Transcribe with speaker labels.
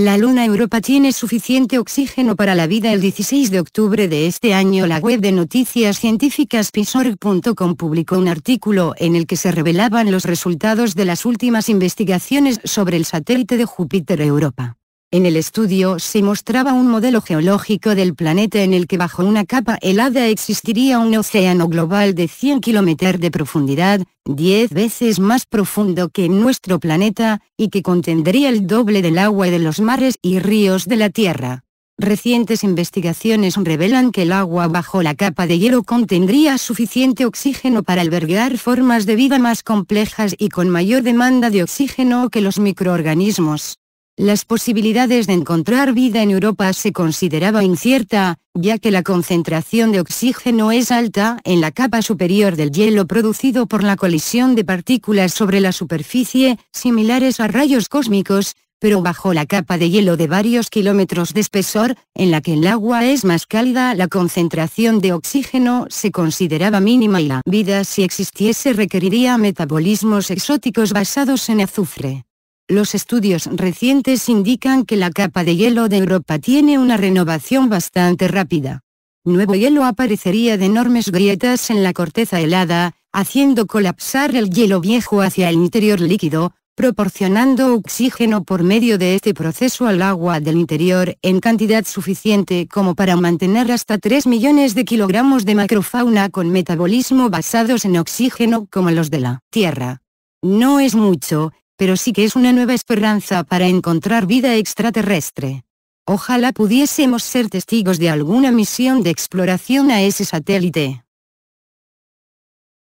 Speaker 1: La Luna Europa tiene suficiente oxígeno para la vida. El 16 de octubre de este año la web de noticias científicas pisorg.com publicó un artículo en el que se revelaban los resultados de las últimas investigaciones sobre el satélite de Júpiter Europa. En el estudio se mostraba un modelo geológico del planeta en el que bajo una capa helada existiría un océano global de 100 km de profundidad, 10 veces más profundo que nuestro planeta, y que contendría el doble del agua de los mares y ríos de la Tierra. Recientes investigaciones revelan que el agua bajo la capa de hielo contendría suficiente oxígeno para albergar formas de vida más complejas y con mayor demanda de oxígeno que los microorganismos. Las posibilidades de encontrar vida en Europa se consideraba incierta, ya que la concentración de oxígeno es alta en la capa superior del hielo producido por la colisión de partículas sobre la superficie, similares a rayos cósmicos, pero bajo la capa de hielo de varios kilómetros de espesor, en la que el agua es más cálida, la concentración de oxígeno se consideraba mínima y la vida si existiese requeriría metabolismos exóticos basados en azufre. Los estudios recientes indican que la capa de hielo de Europa tiene una renovación bastante rápida. Nuevo hielo aparecería de enormes grietas en la corteza helada, haciendo colapsar el hielo viejo hacia el interior líquido, proporcionando oxígeno por medio de este proceso al agua del interior en cantidad suficiente como para mantener hasta 3 millones de kilogramos de macrofauna con metabolismo basados en oxígeno como los de la Tierra. No es mucho, pero sí que es una nueva esperanza para encontrar vida extraterrestre. Ojalá pudiésemos ser testigos de alguna misión de exploración a ese satélite.